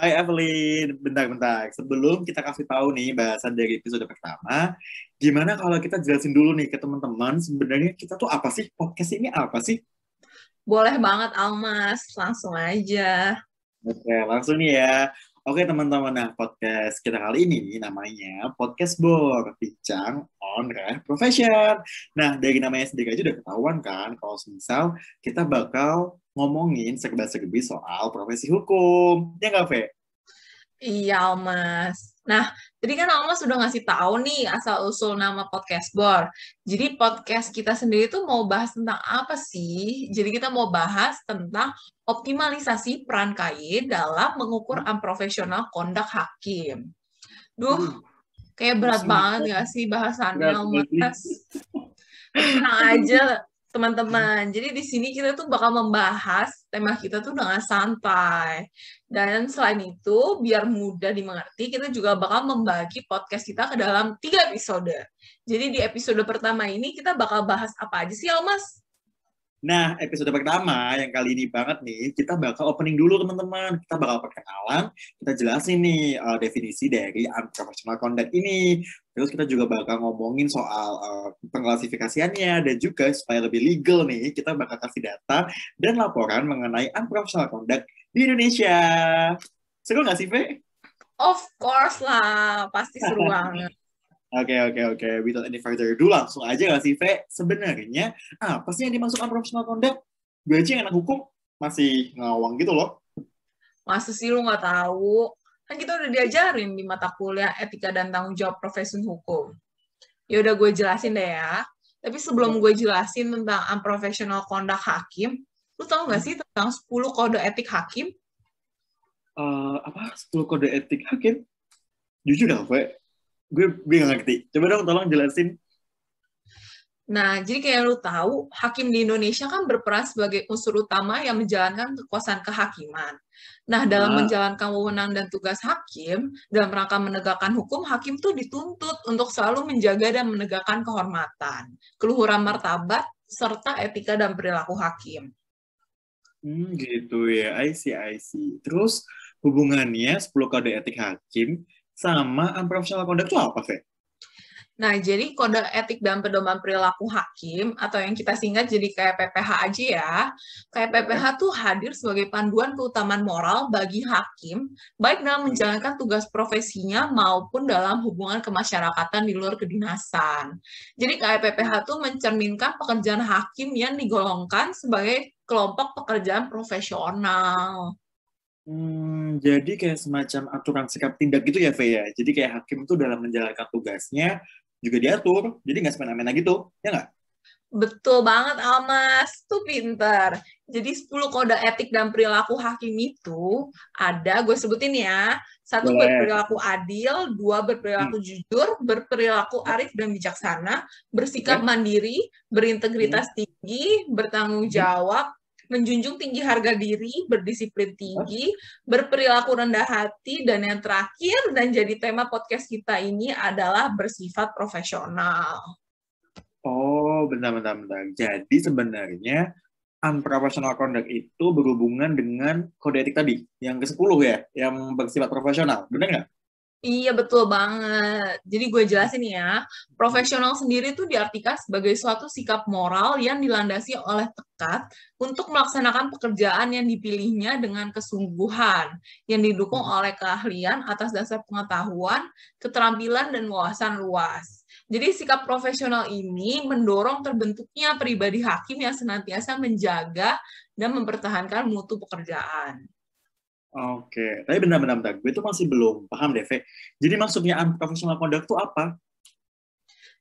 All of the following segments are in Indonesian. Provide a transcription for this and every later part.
Hai Evelyn, bentar-bentar. Sebelum kita kasih tahu nih bahasan dari episode pertama, gimana kalau kita jelasin dulu nih ke teman-teman sebenarnya kita tuh apa sih? Podcast ini apa sih? Boleh banget Almas, langsung aja. Oke, langsung nih ya. Oke teman-teman, nah podcast kita kali ini namanya Podcast Bor, Bincang on Rare Profession. Nah dari namanya sendiri aja udah ketahuan kan, kalau misal kita bakal ngomongin sekedar-sekebi soal profesi hukum. Ya nggak, Fe? Iya, Mas. Nah, jadi kan Almas sudah ngasih tahu nih asal-usul nama podcast Bor. Jadi podcast kita sendiri tuh mau bahas tentang apa sih? Jadi kita mau bahas tentang optimalisasi peran KAI dalam mengukur hmm? unprofessional conduct hakim. Duh, hmm. kayak berat banget ya sih bahasannya, Almas? Tenang aja, teman-teman. Jadi di sini kita tuh bakal membahas tema kita tuh dengan santai. Dan selain itu, biar mudah dimengerti, kita juga bakal membagi podcast kita ke dalam tiga episode. Jadi di episode pertama ini kita bakal bahas apa aja sih, Almas? Nah, episode pertama yang kali ini banget nih, kita bakal opening dulu teman-teman. Kita bakal perkenalan, kita jelasin nih uh, definisi dari unprofessional conduct ini. Terus kita juga bakal ngomongin soal uh, pengklasifikasiannya dan juga supaya lebih legal nih, kita bakal kasih data dan laporan mengenai unprofessional conduct di Indonesia. Seru nggak sih, Fe? Of course lah, pasti seru banget. Oke okay, oke okay, oke. Okay. Without any further ado langsung aja nggak sih, Fe? Sebenarnya ah, apa sih yang dimasukkan unprofessional conduct? Gue aja yang anak hukum masih ngawang gitu loh. Masa sih lu nggak tahu? Kan kita udah diajarin di mata kuliah etika dan tanggung jawab profesi hukum. Ya udah gue jelasin deh ya. Tapi sebelum gue jelasin tentang unprofessional conduct hakim, lu tau gak sih tentang 10 kode etik hakim? Uh, apa? 10 kode etik hakim? Jujur dong, ya, Fe gue gue gak ngerti coba dong tolong jelasin Nah, jadi kayak lu tahu, hakim di Indonesia kan berperan sebagai unsur utama yang menjalankan kekuasaan kehakiman. Nah, dalam nah. menjalankan wewenang dan tugas hakim, dalam rangka menegakkan hukum, hakim tuh dituntut untuk selalu menjaga dan menegakkan kehormatan, keluhuran martabat, serta etika dan perilaku hakim. Hmm, gitu ya, I see, I see. Terus hubungannya 10 kode etik hakim sama unprofessional conduct itu apa, sih? Nah, jadi kode etik dan pedoman perilaku hakim atau yang kita singkat jadi kayak PPH aja ya. Kayak iya. PPH tuh hadir sebagai panduan keutamaan moral bagi hakim, baik dalam menjalankan tugas profesinya maupun dalam hubungan kemasyarakatan di luar kedinasan. Jadi kayak PPH tuh mencerminkan pekerjaan hakim yang digolongkan sebagai kelompok pekerjaan profesional. Hmm, jadi kayak semacam aturan sikap tindak gitu ya, Faye, ya? Jadi kayak hakim itu dalam menjalankan tugasnya juga diatur. Jadi nggak semena-mena gitu, ya nggak? Betul banget, Almas. Tuh pinter. Jadi 10 kode etik dan perilaku hakim itu ada, gue sebutin ya. Satu Boleh. berperilaku adil, dua berperilaku hmm. jujur, berperilaku arif dan bijaksana, bersikap okay. mandiri, berintegritas hmm. tinggi, bertanggung hmm. jawab, menjunjung tinggi harga diri, berdisiplin tinggi, berperilaku rendah hati, dan yang terakhir dan jadi tema podcast kita ini adalah bersifat profesional. Oh, benar-benar-benar. Jadi sebenarnya unprofessional conduct itu berhubungan dengan kode etik tadi, yang ke-10 ya, yang bersifat profesional. Benar nggak? Iya betul banget. Jadi gue jelasin ya, profesional sendiri itu diartikan sebagai suatu sikap moral yang dilandasi oleh tekad untuk melaksanakan pekerjaan yang dipilihnya dengan kesungguhan, yang didukung oleh keahlian atas dasar pengetahuan, keterampilan, dan wawasan luas. Jadi sikap profesional ini mendorong terbentuknya pribadi hakim yang senantiasa menjaga dan mempertahankan mutu pekerjaan. Oke, tapi benar-benar bentar, gue tuh masih belum paham deh, Fe. Jadi maksudnya unprofessional conduct itu apa?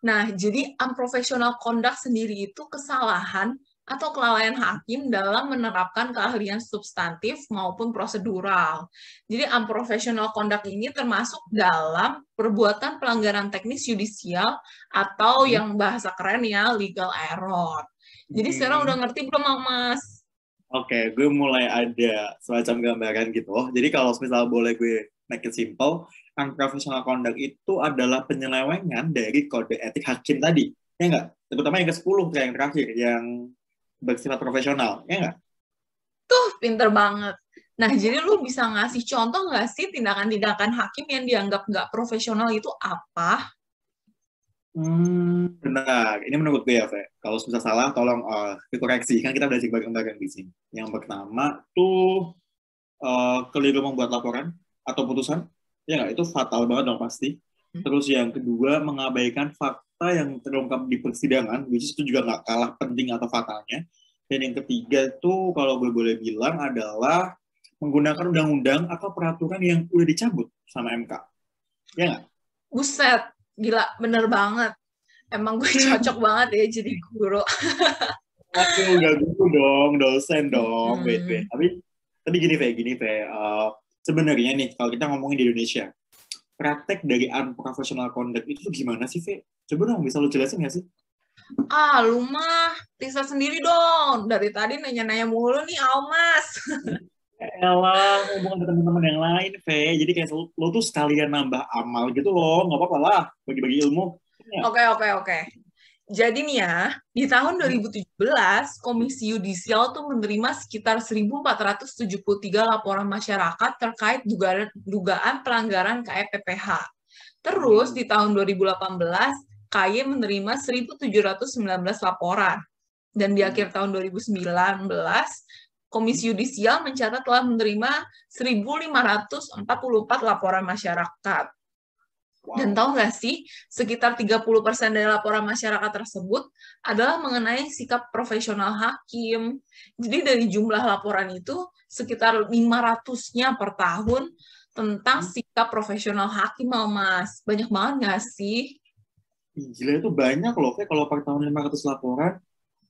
Nah, jadi unprofessional conduct sendiri itu kesalahan atau kelalaian hakim dalam menerapkan keahlian substantif maupun prosedural. Jadi unprofessional conduct ini termasuk dalam perbuatan pelanggaran teknis yudisial atau hmm. yang bahasa keren ya legal error. Jadi hmm. sekarang udah ngerti belum Mas? Oke, okay, gue mulai ada semacam gambaran gitu. Oh, jadi kalau misalnya boleh gue make it simple, unprofessional conduct itu adalah penyelewengan dari kode etik hakim tadi. Ya enggak? Terutama yang ke-10, yang terakhir, yang bersifat profesional. Ya enggak? Tuh, pinter banget. Nah, jadi lu bisa ngasih contoh nggak sih tindakan-tindakan hakim yang dianggap nggak profesional itu apa? Hmm. Benar. Ini menurut gue ya, Fe. Kalau susah salah, tolong uh, dikoreksi. Kan kita belajar bareng-bareng di sini. Yang pertama tuh uh, keliru membuat laporan atau putusan. Ya nggak? Itu fatal banget dong pasti. Hmm. Terus yang kedua, mengabaikan fakta yang terungkap di persidangan, which is itu juga nggak kalah penting atau fatalnya. Dan yang ketiga tuh kalau gue boleh bilang adalah menggunakan undang-undang atau peraturan yang udah dicabut sama MK. Ya nggak? Buset gila bener banget emang gue cocok banget ya jadi guru aku nggak guru dong dosen dong hmm. wait wait tapi tapi gini kayak gini kayak uh, eh, sebenarnya nih kalau kita ngomongin di Indonesia praktek dari unprofessional conduct itu gimana sih Fe? coba dong bisa lo jelasin gak sih Ah, lu mah Lisa sendiri dong. Dari tadi nanya-nanya mulu nih, Almas. Elah, iya, hubungan teman teman yang lain, Fe. Jadi kayak lo, tuh sekalian nambah amal gitu loh. Nggak apa-apa lah, bagi-bagi ilmu. Iya. Oke, oke, oke. Jadi nih ya, di tahun 2017, hmm. Komisi Yudisial tuh menerima sekitar 1.473 laporan masyarakat terkait dugaan, dugaan pelanggaran KEPPH. Terus, hmm. di tahun 2018, KY menerima 1.719 laporan. Dan di hmm. akhir tahun 2019, Komisi Yudisial mencatat telah menerima 1.544 laporan masyarakat. Wow. Dan tahu nggak sih, sekitar 30% dari laporan masyarakat tersebut adalah mengenai sikap profesional hakim. Jadi dari jumlah laporan itu, sekitar 500-nya per tahun tentang hmm. sikap profesional hakim, Mas. Banyak banget nggak sih? Gila itu banyak loh, kayak kalau per tahun 500 laporan,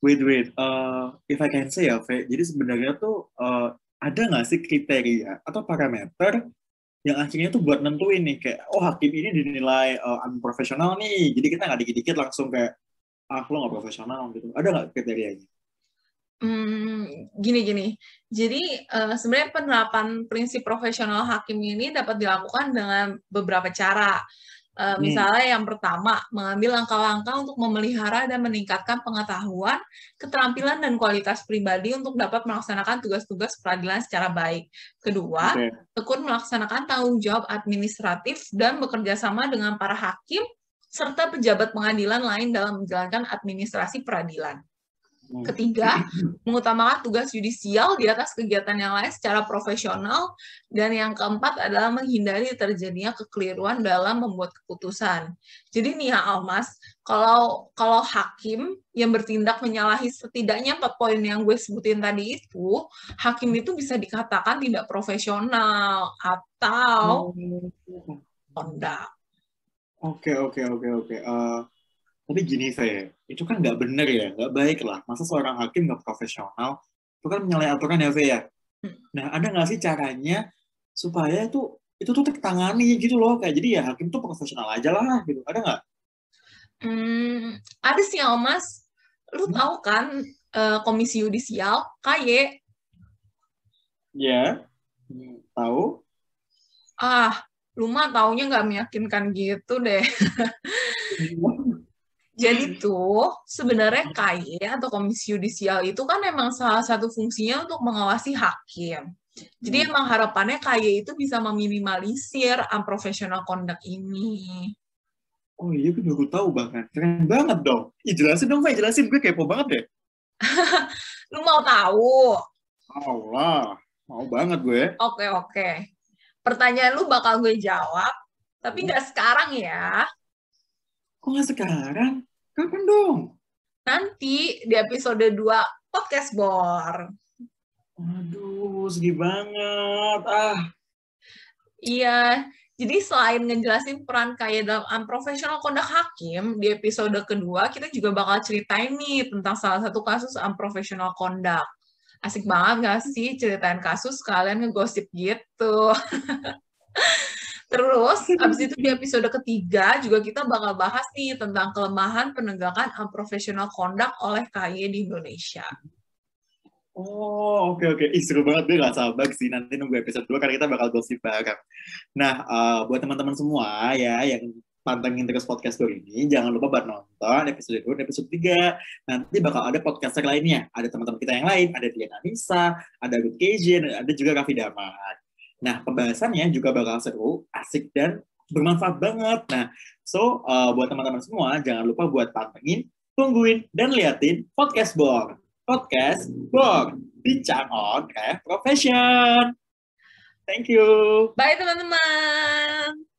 Wait, wait. Uh, if I can say ya, Fe, jadi sebenarnya tuh uh, ada nggak sih kriteria atau parameter yang akhirnya tuh buat nentuin nih kayak oh hakim ini dinilai uh, unprofesional nih jadi kita nggak dikit-dikit langsung kayak ah lo nggak profesional gitu ada nggak kriterianya? Hmm, gini gini. Jadi uh, sebenarnya penerapan prinsip profesional hakim ini dapat dilakukan dengan beberapa cara. Uh, misalnya hmm. yang pertama, mengambil langkah-langkah untuk memelihara dan meningkatkan pengetahuan, keterampilan, dan kualitas pribadi untuk dapat melaksanakan tugas-tugas peradilan secara baik. Kedua, okay. tekun melaksanakan tanggung jawab administratif dan bekerja sama dengan para hakim serta pejabat pengadilan lain dalam menjalankan administrasi peradilan. Hmm. Ketiga, mengutamakan tugas yudisial di atas kegiatan yang lain secara profesional. Dan yang keempat adalah menghindari terjadinya kekeliruan dalam membuat keputusan. Jadi nih ya Almas, kalau kalau hakim yang bertindak menyalahi setidaknya empat poin yang gue sebutin tadi itu, hakim itu bisa dikatakan tidak profesional atau hmm. kondak. Oke, okay, oke, okay, oke, okay, oke. Uh tapi gini saya itu kan nggak bener ya nggak baik lah masa seorang hakim nggak profesional itu kan menyalahi aturan ya saya hmm. nah ada nggak sih caranya supaya itu itu tuh tertangani gitu loh kayak jadi ya hakim tuh profesional aja lah gitu ada nggak hmm, ada sih ya mas lu hmm. tahu kan eh, komisi yudisial KY ya hmm, tahu ah lu mah taunya nggak meyakinkan gitu deh iya. Jadi hmm. tuh sebenarnya KY e atau Komisi Yudisial itu kan memang salah satu fungsinya untuk mengawasi hakim. Jadi hmm. emang harapannya KY e itu bisa meminimalisir unprofessional conduct ini. Oh iya, gue baru tahu banget, Keren banget dong. Ih, jelasin dong, Pak. Jelasin. Gue kepo banget deh. Lu mau tahu? Mau lah. Mau banget gue. Ya. Oke, okay, oke. Okay. Pertanyaan lu bakal gue jawab, tapi hmm. nggak sekarang ya. Kok nggak sekarang? Kapan dong? Nanti di episode 2 podcast bor. Aduh, sedih banget. Ah. Iya, jadi selain ngejelasin peran kaya dalam unprofessional conduct hakim, di episode kedua kita juga bakal ceritain nih tentang salah satu kasus unprofessional conduct. Asik banget gak sih ceritain kasus kalian ngegosip gitu? Terus abis itu di episode ketiga juga kita bakal bahas nih tentang kelemahan penegakan unprofessional conduct oleh KY di Indonesia. Oh, oke okay, oke. Okay. seru banget. deh gak sabar sih nanti nunggu episode 2 karena kita bakal gosip bareng. Nah, uh, buat teman-teman semua ya yang pantengin terus podcast gue ini, jangan lupa buat nonton episode 2 dan episode tiga. Nanti bakal ada podcaster lainnya. Ada teman-teman kita yang lain, ada Diana Nisa, ada Ruth Kejian, ada juga Raffi Damar. Nah, pembahasannya juga bakal seru, asik, dan bermanfaat banget. Nah, so uh, buat teman-teman semua, jangan lupa buat pantengin, tungguin, dan liatin Podcast blog Podcast blog bincang on eh, profession. Thank you. Bye teman-teman.